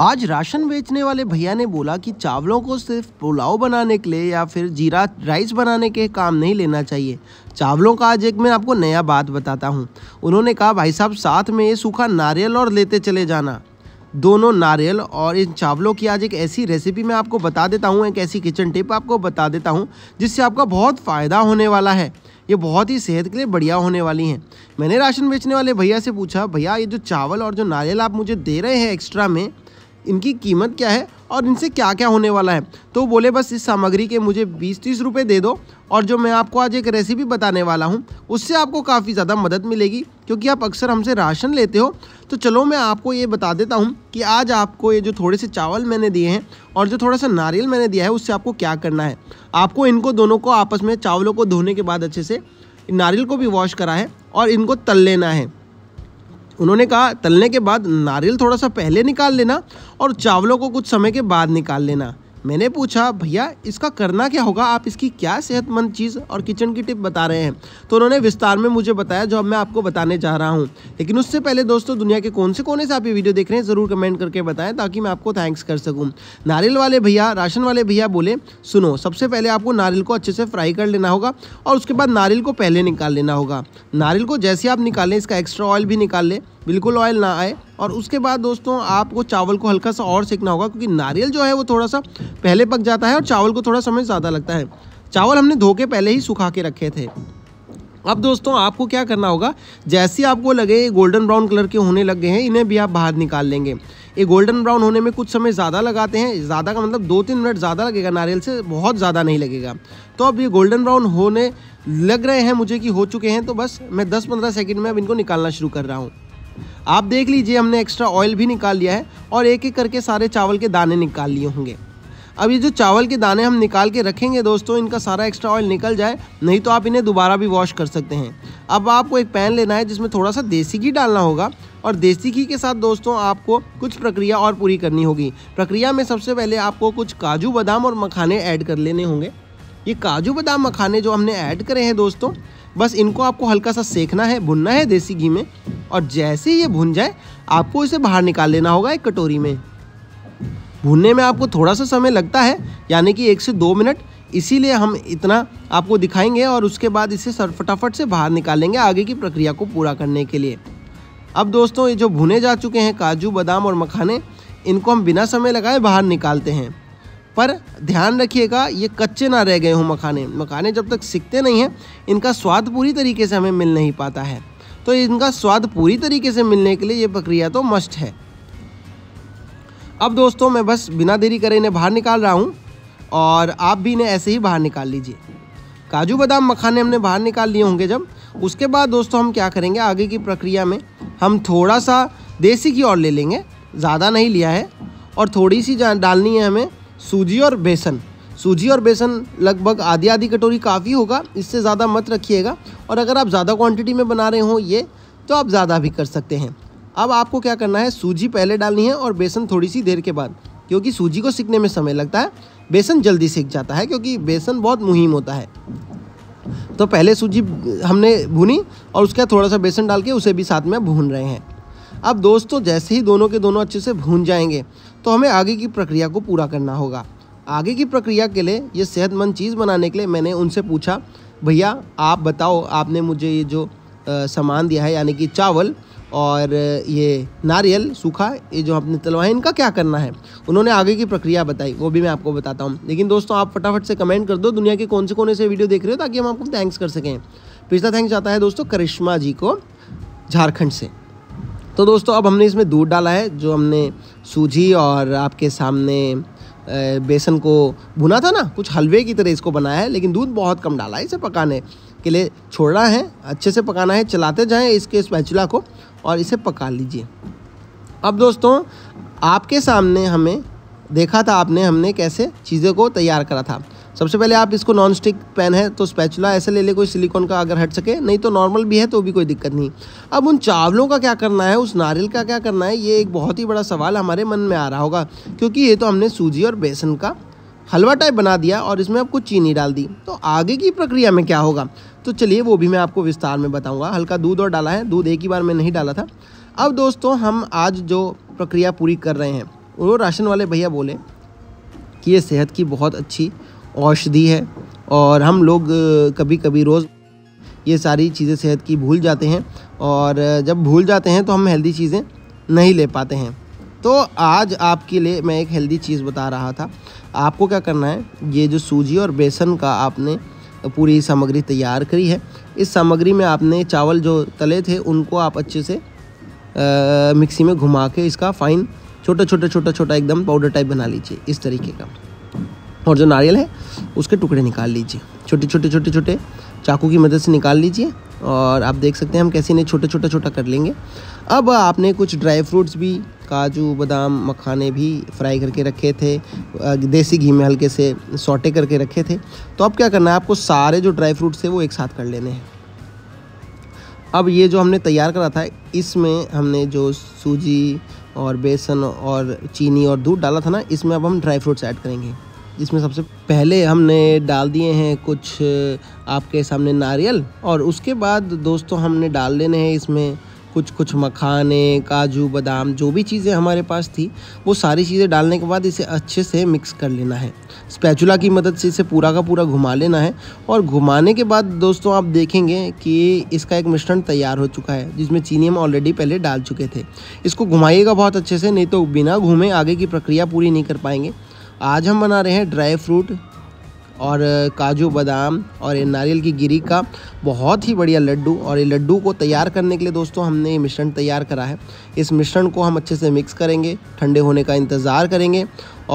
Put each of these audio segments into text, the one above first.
आज राशन बेचने वाले भैया ने बोला कि चावलों को सिर्फ पुलाव बनाने के लिए या फिर जीरा राइस बनाने के काम नहीं लेना चाहिए चावलों का आज एक मैं आपको नया बात बताता हूँ उन्होंने कहा भाई साहब साथ में ये सूखा नारियल और लेते चले जाना दोनों नारियल और इन चावलों की आज एक ऐसी रेसिपी मैं आपको बता देता हूँ एक ऐसी किचन टिप आपको बता देता हूँ जिससे आपका बहुत फ़ायदा होने वाला है ये बहुत ही सेहत के लिए बढ़िया होने वाली हैं मैंने राशन बेचने वाले भैया से पूछा भैया ये जो चावल और जो नारियल आप मुझे दे रहे हैं एक्स्ट्रा में इनकी कीमत क्या है और इनसे क्या क्या होने वाला है तो बोले बस इस सामग्री के मुझे बीस तीस रुपये दे दो और जो मैं आपको आज एक रेसिपी बताने वाला हूँ उससे आपको काफ़ी ज़्यादा मदद मिलेगी क्योंकि आप अक्सर हमसे राशन लेते हो तो चलो मैं आपको ये बता देता हूँ कि आज आपको ये जो थोड़े से चावल मैंने दिए हैं और जो थोड़ा सा नारियल मैंने दिया है उससे आपको क्या करना है आपको इनको दोनों को आपस में चावलों को धोने के बाद अच्छे से नारियल को भी वॉश करा है और इनको तल लेना है उन्होंने कहा तलने के बाद नारियल थोड़ा सा पहले निकाल लेना और चावलों को कुछ समय के बाद निकाल लेना मैंने पूछा भैया इसका करना क्या होगा आप इसकी क्या सेहतमंद चीज़ और किचन की टिप बता रहे हैं तो उन्होंने विस्तार में मुझे बताया जो अब मैं आपको बताने जा रहा हूँ लेकिन उससे पहले दोस्तों दुनिया के कौन से कोने से आप ये वीडियो देख रहे हैं ज़रूर कमेंट करके बताएं ताकि मैं आपको थैंक्स कर सकूँ नारियल वाले भैया राशन वाले भैया बोले सुनो सबसे पहले आपको नारियल को अच्छे से फ्राई कर लेना होगा और उसके बाद नारियल को पहले निकाल लेना होगा नारियल को जैसे आप निकालें इसका एक्स्ट्रा ऑयल भी निकाल लें बिल्कुल ऑयल ना आए और उसके बाद दोस्तों आपको चावल को हल्का सा और सेकना होगा क्योंकि नारियल जो है वो थोड़ा सा पहले पक जाता है और चावल को थोड़ा समय ज़्यादा लगता है चावल हमने धो के पहले ही सुखा के रखे थे अब दोस्तों आपको क्या करना होगा जैसे आपको लगे गोल्डन ब्राउन कलर के होने लग गए हैं इन्हें भी आप बाहर निकाल लेंगे ये गोल्डन ब्राउन होने में कुछ समय ज़्यादा लगाते हैं ज़्यादा का मतलब दो तीन मिनट ज़्यादा लगेगा नारियल से बहुत ज़्यादा नहीं लगेगा तो अब ये गोल्डन ब्राउन होने लग रहे हैं मुझे कि हो चुके हैं तो बस मैं दस पंद्रह सेकेंड में अब इनको निकालना शुरू कर रहा हूँ आप देख लीजिए हमने एक्स्ट्रा ऑयल भी निकाल लिया है और एक एक करके सारे चावल के दाने निकाल लिए होंगे अब ये जो चावल के दाने हम निकाल के रखेंगे दोस्तों इनका सारा एक्स्ट्रा ऑयल निकल जाए नहीं तो आप इन्हें दोबारा भी वॉश कर सकते हैं अब आपको एक पैन लेना है जिसमें थोड़ा सा देसी घी डालना होगा और देसी घी के साथ दोस्तों आपको कुछ प्रक्रिया और पूरी करनी होगी प्रक्रिया में सबसे पहले आपको कुछ काजू बादाम और मखाने ऐड कर लेने होंगे ये काजू बादाम मखाने जो हमने ऐड करे हैं दोस्तों बस इनको आपको हल्का सा सेकना है भुनना है देसी घी में और जैसे ही ये भुन जाए आपको इसे बाहर निकाल लेना होगा एक कटोरी में भुनने में आपको थोड़ा सा समय लगता है यानी कि एक से दो मिनट इसीलिए हम इतना आपको दिखाएंगे और उसके बाद इसे सर फटाफट से बाहर निकालेंगे आगे की प्रक्रिया को पूरा करने के लिए अब दोस्तों ये जो भुने जा चुके हैं काजू बादाम और मखाने इनको हम बिना समय लगाए बाहर निकालते हैं पर ध्यान रखिएगा ये कच्चे ना रह गए हों मखाने मखाने जब तक सीखते नहीं हैं इनका स्वाद पूरी तरीके से हमें मिल नहीं पाता है तो इनका स्वाद पूरी तरीके से मिलने के लिए ये प्रक्रिया तो मस्ट है अब दोस्तों मैं बस बिना देरी करे इन्हें बाहर निकाल रहा हूँ और आप भी इन्हें ऐसे ही बाहर निकाल लीजिए काजू बादाम मखाने हमने बाहर निकाल लिए होंगे जब उसके बाद दोस्तों हम क्या करेंगे आगे की प्रक्रिया में हम थोड़ा सा देसी घी और ले लेंगे ज़्यादा नहीं लिया है और थोड़ी सी डालनी है हमें सूजी और बेसन सूजी और बेसन लगभग आधी आधी कटोरी काफ़ी होगा इससे ज़्यादा मत रखिएगा और अगर आप ज़्यादा क्वांटिटी में बना रहे हो ये तो आप ज़्यादा भी कर सकते हैं अब आपको क्या करना है सूजी पहले डालनी है और बेसन थोड़ी सी देर के बाद क्योंकि सूजी को सीखने में समय लगता है बेसन जल्दी सीख जाता है क्योंकि बेसन बहुत मुहिम होता है तो पहले सूजी हमने भुनी और उसके बाद थोड़ा सा बेसन डाल के उसे भी साथ में भून रहे हैं अब दोस्तों जैसे ही दोनों के दोनों अच्छे से भून जाएंगे तो हमें आगे की प्रक्रिया को पूरा करना होगा आगे की प्रक्रिया के लिए ये सेहतमंद चीज़ बनाने के लिए मैंने उनसे पूछा भैया आप बताओ आपने मुझे ये जो सामान दिया है यानी कि चावल और ये नारियल सूखा ये जो आपने तलवा है इनका क्या करना है उन्होंने आगे की प्रक्रिया बताई वो भी मैं आपको बताता हूँ लेकिन दोस्तों आप फटाफट से कमेंट कर दो दुनिया के कौन से कोने से वीडियो देख रहे हो ताकि हम आपको थैंक्स कर सकें पिछला थैंक्स जाता है दोस्तों करिश्मा जी को झारखंड से तो दोस्तों अब हमने इसमें दूध डाला है जो हमने सूजी और आपके सामने बेसन को भुना था ना कुछ हलवे की तरह इसको बनाया है लेकिन दूध बहुत कम डाला है इसे पकाने के लिए छोड़ना है अच्छे से पकाना है चलाते जाएं इसके स्पैचुला को और इसे पका लीजिए अब दोस्तों आपके सामने हमें देखा था आपने हमने कैसे चीज़ों को तैयार करा था सबसे पहले आप इसको नॉन स्टिक पैन है तो स्पैचुला ऐसे ले ले कोई सिलिकॉन का अगर हट सके नहीं तो नॉर्मल भी है तो भी कोई दिक्कत नहीं अब उन चावलों का क्या करना है उस नारियल का क्या करना है ये एक बहुत ही बड़ा सवाल हमारे मन में आ रहा होगा क्योंकि ये तो हमने सूजी और बेसन का हलवा टाइप बना दिया और इसमें आपको चीनी डाल दी तो आगे की प्रक्रिया में क्या होगा तो चलिए वो भी मैं आपको विस्तार में बताऊँगा हल्का दूध और डाला है दूध एक ही बार में नहीं डाला था अब दोस्तों हम आज जो प्रक्रिया पूरी कर रहे हैं वो राशन वाले भैया बोले कि ये सेहत की बहुत अच्छी औषधि है और हम लोग कभी कभी रोज़ ये सारी चीज़ें सेहत की भूल जाते हैं और जब भूल जाते हैं तो हम हेल्दी चीज़ें नहीं ले पाते हैं तो आज आपके लिए मैं एक हेल्दी चीज़ बता रहा था आपको क्या करना है ये जो सूजी और बेसन का आपने पूरी सामग्री तैयार करी है इस सामग्री में आपने चावल जो तले थे उनको आप अच्छे से आ, मिक्सी में घुमा के इसका फाइन छोटा छोटा छोटा छोटा एकदम पाउडर टाइप बना लीजिए इस तरीके का और जो नारियल है उसके टुकड़े निकाल लीजिए छोटे छोटे छोटे छोटे चाकू की मदद से निकाल लीजिए और आप देख सकते हैं हम कैसे इन्हें छोटे छोटा छोटा कर लेंगे अब आपने कुछ ड्राई फ्रूट्स भी काजू बादाम मखाने भी फ्राई करके रखे थे देसी घी में हल्के से सोटे करके रखे थे तो अब क्या करना है आपको सारे जो ड्राई फ्रूट्स थे वो एक साथ कर लेने हैं अब ये जो हमने तैयार करा था इसमें हमने जो सूजी और बेसन और चीनी और दूध डाला था ना इसमें अब हम ड्राई फ्रूट्स ऐड करेंगे इसमें सबसे पहले हमने डाल दिए हैं कुछ आपके सामने नारियल और उसके बाद दोस्तों हमने डाल देने हैं इसमें कुछ कुछ मखाने काजू बादाम जो भी चीज़ें हमारे पास थी वो सारी चीज़ें डालने के बाद इसे अच्छे से मिक्स कर लेना है स्पैचुला की मदद से इसे पूरा का पूरा घुमा लेना है और घुमाने के बाद दोस्तों आप देखेंगे कि इसका एक मिश्रण तैयार हो चुका है जिसमें चीनी हम ऑलरेडी पहले डाल चुके थे इसको घुमाइएगा बहुत अच्छे से नहीं तो बिना घूमे आगे की प्रक्रिया पूरी नहीं कर पाएंगे आज हम बना रहे हैं ड्राई फ्रूट और काजू बादाम और नारियल की गिरी का बहुत ही बढ़िया लड्डू और ये लड्डू को तैयार करने के लिए दोस्तों हमने ये मिश्रण तैयार करा है इस मिश्रण को हम अच्छे से मिक्स करेंगे ठंडे होने का इंतज़ार करेंगे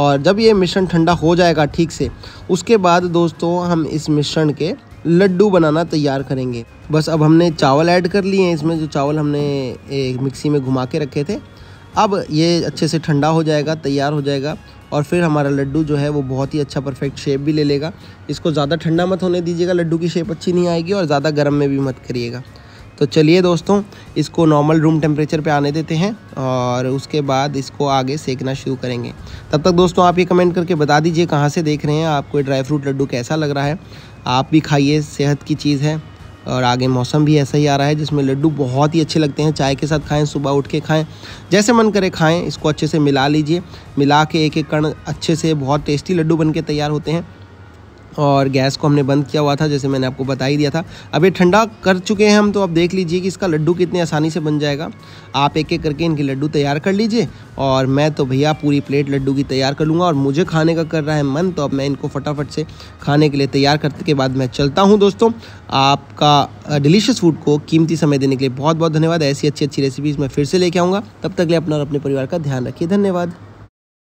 और जब ये मिश्रण ठंडा हो जाएगा ठीक से उसके बाद दोस्तों हम इस मिश्रण के लड्डू बनाना तैयार करेंगे बस अब हमने चावल ऐड कर लिए हैं इसमें जो चावल हमने मिक्सी में घुमा के रखे थे अब ये अच्छे से ठंडा हो जाएगा तैयार हो जाएगा और फिर हमारा लड्डू जो है वो बहुत ही अच्छा परफेक्ट शेप भी ले लेगा इसको ज़्यादा ठंडा मत होने दीजिएगा लड्डू की शेप अच्छी नहीं आएगी और ज़्यादा गर्म में भी मत करिएगा तो चलिए दोस्तों इसको नॉर्मल रूम टेम्परेचर पे आने देते हैं और उसके बाद इसको आगे सेकना शुरू करेंगे तब तक दोस्तों आप ये कमेंट करके बता दीजिए कहाँ से देख रहे हैं आपको ड्राई फ्रूट लड्डू कैसा लग रहा है आप भी खाइए सेहत की चीज़ है और आगे मौसम भी ऐसा ही आ रहा है जिसमें लड्डू बहुत ही अच्छे लगते हैं चाय के साथ खाएं सुबह उठ के खाएं जैसे मन करे खाएं इसको अच्छे से मिला लीजिए मिला के एक एक कण अच्छे से बहुत टेस्टी लड्डू बन के तैयार होते हैं और गैस को हमने बंद किया हुआ था जैसे मैंने आपको बता ही दिया था अब ये ठंडा कर चुके हैं हम तो आप देख लीजिए कि इसका लड्डू कितने आसानी से बन जाएगा आप एक एक करके इनके लड्डू तैयार कर लीजिए और मैं तो भैया पूरी प्लेट लड्डू की तैयार कर लूँगा और मुझे खाने का कर रहा है मन तो अब मैं इनको फटाफट से खाने के लिए तैयार करने के बाद मैं चलता हूँ दोस्तों आपका डिलीशियस फूड को कीमती समय देने के लिए बहुत बहुत धन्यवाद ऐसी अच्छी अच्छी रेसिपीज़ मैं फिर से लेके आऊँगा तब तक ले अपना और अपने परिवार का ध्यान रखिए धन्यवाद